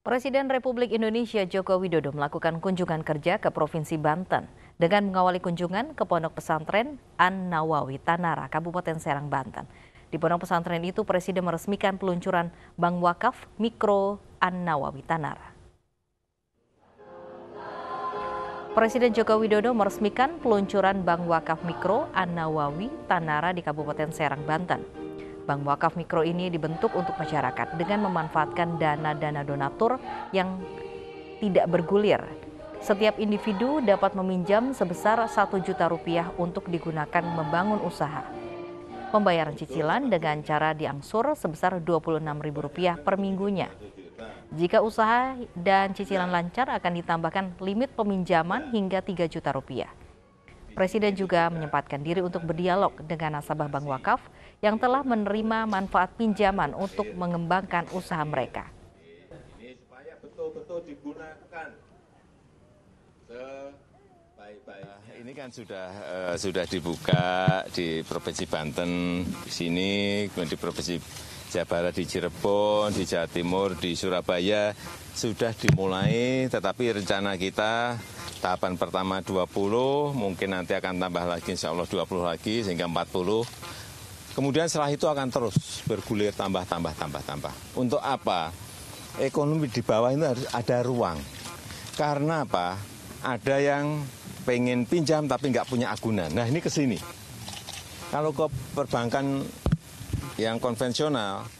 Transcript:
Presiden Republik Indonesia Joko Widodo melakukan kunjungan kerja ke Provinsi Banten dengan mengawali kunjungan ke Pondok Pesantren An Nawawi Tanara, Kabupaten Serang, Banten. Di Pondok Pesantren itu Presiden meresmikan peluncuran Bank Wakaf Mikro An Nawawi Tanara. Presiden Joko Widodo meresmikan peluncuran Bank Wakaf Mikro An Nawawi Tanara di Kabupaten Serang, Banten. Bank Wakaf Mikro ini dibentuk untuk masyarakat dengan memanfaatkan dana-dana donatur yang tidak bergulir. Setiap individu dapat meminjam sebesar 1 juta rupiah untuk digunakan membangun usaha. Pembayaran cicilan dengan cara diangsur sebesar Rp26.000 per minggunya. Jika usaha dan cicilan lancar akan ditambahkan limit peminjaman hingga 3 juta rupiah. Presiden juga menyempatkan diri untuk berdialog dengan nasabah Bank Wakaf yang telah menerima manfaat pinjaman untuk mengembangkan usaha mereka. Ini supaya betul-betul digunakan Ini kan sudah uh, sudah dibuka di Provinsi Banten di sini, kemudian di Provinsi Jawa Barat di Cirebon, di Jawa Timur, di Surabaya sudah dimulai, tetapi rencana kita tahapan pertama 20, mungkin nanti akan tambah lagi insya Allah 20 lagi sehingga 40. Kemudian setelah itu akan terus bergulir tambah, tambah, tambah, tambah. Untuk apa? Ekonomi di bawah ini harus ada ruang. Karena apa? Ada yang pengen pinjam tapi nggak punya agunan. Nah ini ke sini. Kalau ke perbankan yang konvensional,